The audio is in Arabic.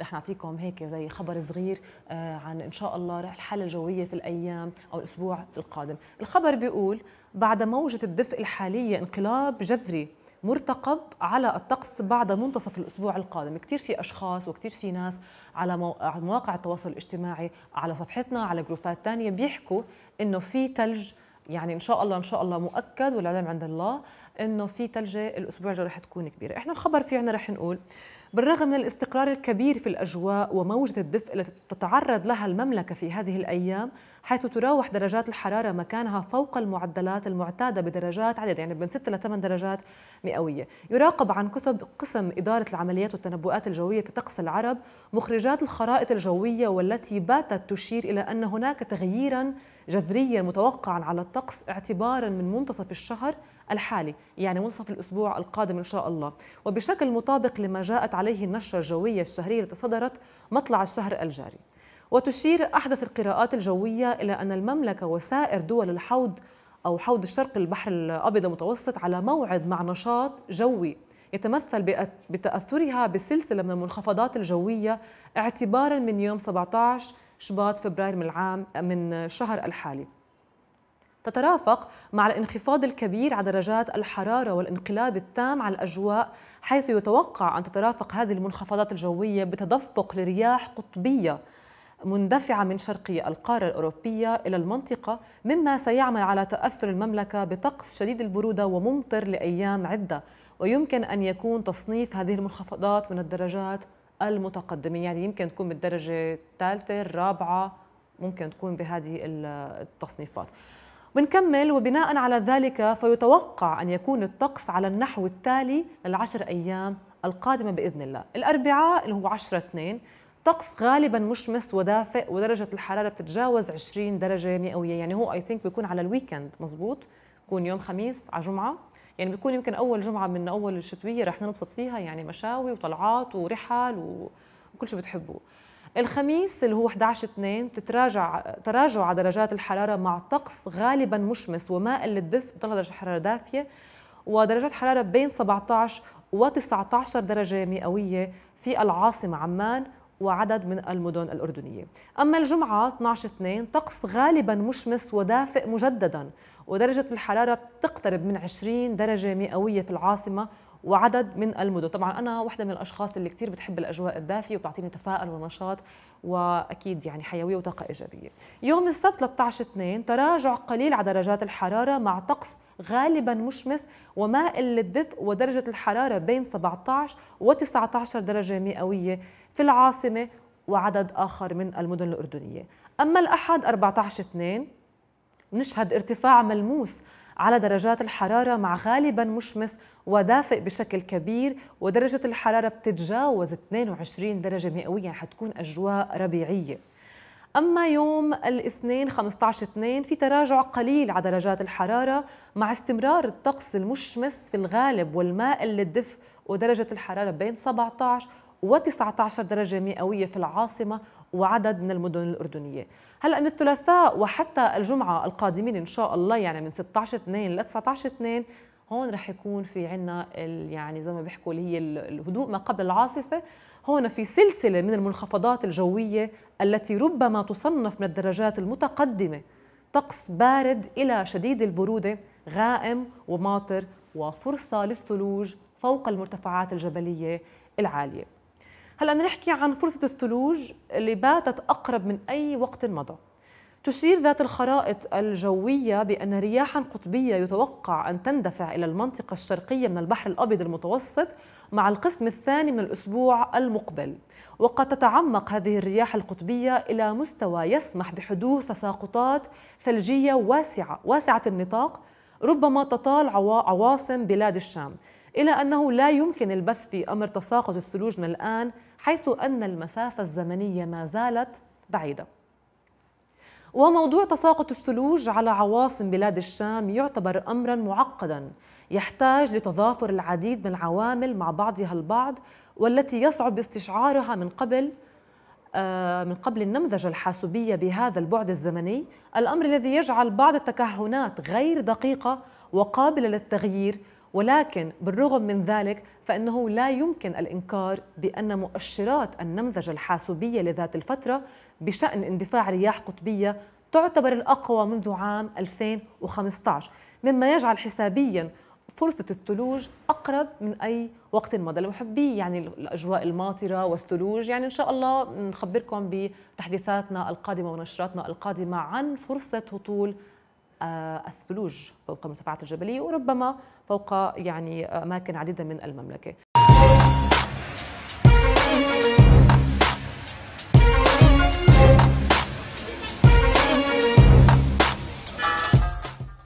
رح نعطيكم هيك زي خبر صغير آه، عن ان شاء الله الحاله الجويه في الايام او الاسبوع القادم الخبر بيقول بعد موجه الدفء الحاليه انقلاب جذري مرتقب على الطقس بعد منتصف الاسبوع القادم كثير في اشخاص وكثير في ناس على مواقع التواصل الاجتماعي على صفحتنا على جروبات تانية بيحكوا انه في ثلج يعني ان شاء الله ان شاء الله مؤكد والعلم عند الله انه في ثلجه الاسبوع الجاي رح تكون كبيره احنا الخبر في عنا رح نقول بالرغم من الاستقرار الكبير في الأجواء وموجة الدفء التي تتعرض لها المملكة في هذه الأيام حيث تراوح درجات الحرارة مكانها فوق المعدلات المعتادة بدرجات عدد يعني بين 6 ل 8 درجات مئوية يراقب عن كثب قسم إدارة العمليات والتنبؤات الجوية في طقس العرب مخرجات الخرائط الجوية والتي باتت تشير إلى أن هناك تغييرا جذريا متوقعا على الطقس اعتبارا من منتصف الشهر الحالي يعني منصف الأسبوع القادم إن شاء الله وبشكل مطابق لما جاءت عليه النشرة الجوية الشهرية التي صدرت مطلع الشهر الجاري وتشير أحدث القراءات الجوية إلى أن المملكة وسائر دول الحوض أو حوض الشرق البحر الأبيض المتوسط على موعد مع نشاط جوي يتمثل بتأثرها بسلسلة من المنخفضات الجوية اعتبارا من يوم 17 شباط فبراير من العام من الشهر الحالي تترافق مع الانخفاض الكبير على درجات الحرارة والانقلاب التام على الأجواء حيث يتوقع أن تترافق هذه المنخفضات الجوية بتدفق لرياح قطبية مندفعة من شرقي القارة الأوروبية إلى المنطقة مما سيعمل على تأثر المملكة بطقس شديد البرودة وممطر لأيام عدة ويمكن أن يكون تصنيف هذه المنخفضات من الدرجات المتقدمة يعني يمكن تكون بالدرجة الثالثة الرابعة ممكن تكون بهذه التصنيفات ونكمل وبناء على ذلك فيتوقع أن يكون الطقس على النحو التالي للعشر أيام القادمة بإذن الله الأربعاء اللي هو 10 2 طقس غالبا مشمس ودافئ ودرجة الحرارة بتتجاوز 20 درجة مئوية يعني هو أي ثينك بيكون على الويكند مزبوط بيكون يوم خميس على جمعة يعني بيكون يمكن أول جمعة من أول الشتوية رح ننبسط فيها يعني مشاوي وطلعات ورحل وكل شيء بتحبوه الخميس اللي هو 11 2 بتتراجع تراجع درجات الحراره مع طقس غالبا مشمس ومائل للدفء بتضل درجه حراره دافيه ودرجات حراره بين 17 و 19 درجه مئويه في العاصمه عمان وعدد من المدن الأردنية أما الجمعة 12-2 طقس غالبا مشمس ودافئ مجددا ودرجة الحرارة بتقترب من 20 درجة مئوية في العاصمة وعدد من المدن طبعا أنا واحدة من الأشخاص اللي كثير بتحب الأجواء الدافية وبتعطيني تفاؤل ونشاط وأكيد يعني حيوية وطاقة إيجابية يوم السبت 13/2 تراجع قليل على درجات الحرارة مع طقس غالبا مشمس ومائل للدفء ودرجة الحرارة بين 17 و 19 درجة مئوية في العاصمة وعدد آخر من المدن الأردنية أما الأحد 14/2 نشهد ارتفاع ملموس على درجات الحرارة مع غالبا مشمس ودافئ بشكل كبير ودرجة الحرارة بتتجاوز 22 درجة مئوية حتكون أجواء ربيعية أما يوم الاثنين 15 2 في تراجع قليل على درجات الحرارة مع استمرار الطقس المشمس في الغالب والمائل للدفء ودرجة الحرارة بين 17 و 19 درجة مئوية في العاصمة وعدد من المدن الأردنية هلا من الثلاثاء وحتى الجمعة القادمين إن شاء الله يعني من 16 2 ل 19 2 هون رح يكون في عنا يعني زي ما بيحكوا اللي هي الهدوء ما قبل العاصفة هون في سلسلة من المنخفضات الجوية التي ربما تصنف من الدرجات المتقدمة طقس بارد إلى شديد البرودة غائم وماطر وفرصة للثلوج فوق المرتفعات الجبلية العالية هلا بدنا نحكي عن فرصه الثلوج اللي باتت اقرب من اي وقت مضى تشير ذات الخرائط الجوية بأن رياحا قطبية يتوقع أن تندفع إلى المنطقة الشرقية من البحر الأبيض المتوسط مع القسم الثاني من الأسبوع المقبل وقد تتعمق هذه الرياح القطبية إلى مستوى يسمح بحدوث تساقطات ثلجية واسعة واسعة النطاق ربما تطال عواصم بلاد الشام إلى أنه لا يمكن البث في أمر تساقط الثلوج من الآن حيث أن المسافة الزمنية ما زالت بعيدة وموضوع تساقط الثلوج على عواصم بلاد الشام يعتبر أمرا معقدا يحتاج لتضافر العديد من العوامل مع بعضها البعض والتي يصعب استشعارها من قبل آه، من قبل النمذجة الحاسوبية بهذا البعد الزمني الأمر الذي يجعل بعض التكهنات غير دقيقة وقابلة للتغيير ولكن بالرغم من ذلك فإنه لا يمكن الإنكار بأن مؤشرات النمذجة الحاسوبية لذات الفترة بشأن اندفاع رياح قطبية تعتبر الأقوى منذ عام 2015 مما يجعل حسابياً فرصة الثلوج أقرب من أي وقت مضى لمحبي يعني الأجواء الماطرة والثلوج يعني إن شاء الله نخبركم بتحديثاتنا القادمة ونشراتنا القادمة عن فرصة هطول آه، الثلوج فوق المرتفعات الجبليه وربما فوق يعني آه، اماكن عديده من المملكه